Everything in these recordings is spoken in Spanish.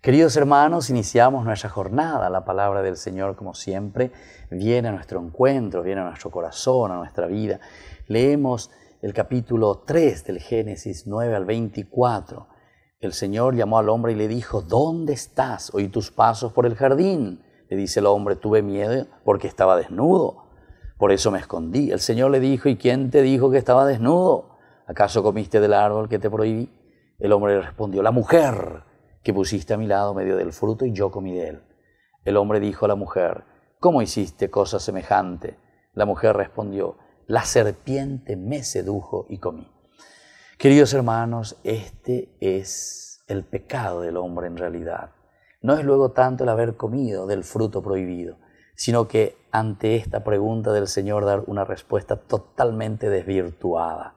Queridos hermanos, iniciamos nuestra jornada. La palabra del Señor, como siempre, viene a nuestro encuentro, viene a nuestro corazón, a nuestra vida. Leemos el capítulo 3 del Génesis 9 al 24. El Señor llamó al hombre y le dijo, ¿dónde estás? Oí tus pasos por el jardín. Le dice el hombre, tuve miedo porque estaba desnudo. Por eso me escondí. El Señor le dijo, ¿y quién te dijo que estaba desnudo? ¿Acaso comiste del árbol que te prohibí? El hombre le respondió, la mujer que pusiste a mi lado medio del fruto y yo comí de él. El hombre dijo a la mujer, ¿cómo hiciste cosa semejante? La mujer respondió, la serpiente me sedujo y comí. Queridos hermanos, este es el pecado del hombre en realidad. No es luego tanto el haber comido del fruto prohibido, sino que ante esta pregunta del Señor dar una respuesta totalmente desvirtuada.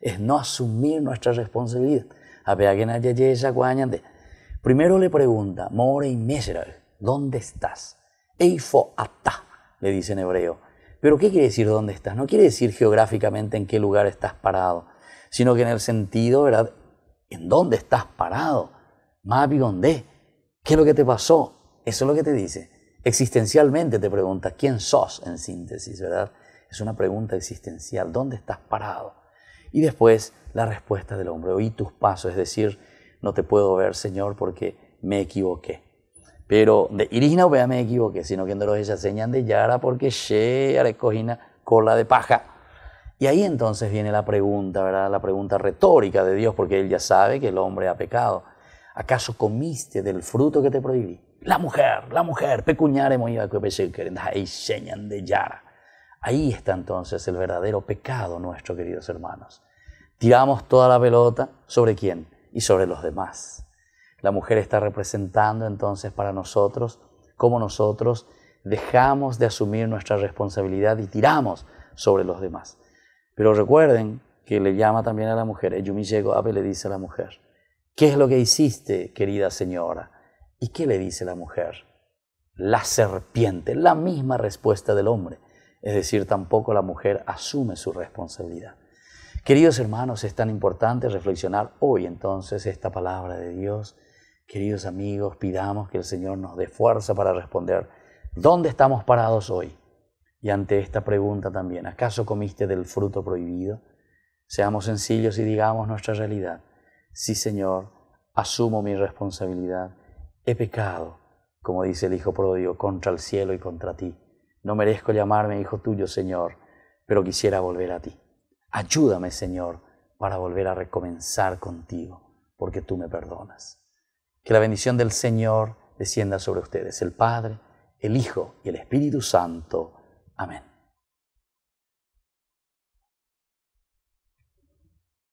Es no asumir nuestra responsabilidad. A ver, alguien allá, de Primero le pregunta, Morey Mesheral, ¿dónde estás? Eifo ata, le dice en hebreo. Pero ¿qué quiere decir dónde estás? No quiere decir geográficamente en qué lugar estás parado, sino que en el sentido, ¿verdad? ¿En dónde estás parado? Mapi, ¿dónde? ¿Qué es lo que te pasó? Eso es lo que te dice. Existencialmente te pregunta, ¿quién sos en síntesis, verdad? Es una pregunta existencial, ¿dónde estás parado? Y después la respuesta del hombre, oí tus pasos, es decir, no te puedo ver, Señor, porque me equivoqué. Pero de irina vea me equivoqué, sino que los ella señan de yara porque she arecogina cola de paja. Y ahí entonces viene la pregunta, ¿verdad? La pregunta retórica de Dios, porque él ya sabe que el hombre ha pecado. ¿Acaso comiste del fruto que te prohibí? La mujer, la mujer, que pecuñaremos ahí señan de yara. Ahí está entonces el verdadero pecado nuestro, queridos hermanos. Tiramos toda la pelota sobre quién? y sobre los demás. La mujer está representando entonces para nosotros cómo nosotros dejamos de asumir nuestra responsabilidad y tiramos sobre los demás. Pero recuerden que le llama también a la mujer, Eyumichego Ape ah, le dice a la mujer, ¿qué es lo que hiciste, querida señora? ¿Y qué le dice la mujer? La serpiente, la misma respuesta del hombre. Es decir, tampoco la mujer asume su responsabilidad. Queridos hermanos, es tan importante reflexionar hoy entonces esta palabra de Dios. Queridos amigos, pidamos que el Señor nos dé fuerza para responder. ¿Dónde estamos parados hoy? Y ante esta pregunta también, ¿acaso comiste del fruto prohibido? Seamos sencillos y digamos nuestra realidad. Sí, Señor, asumo mi responsabilidad. He pecado, como dice el Hijo pródigo, contra el cielo y contra ti. No merezco llamarme hijo tuyo, Señor, pero quisiera volver a ti. Ayúdame, Señor, para volver a recomenzar contigo, porque tú me perdonas. Que la bendición del Señor descienda sobre ustedes, el Padre, el Hijo y el Espíritu Santo. Amén.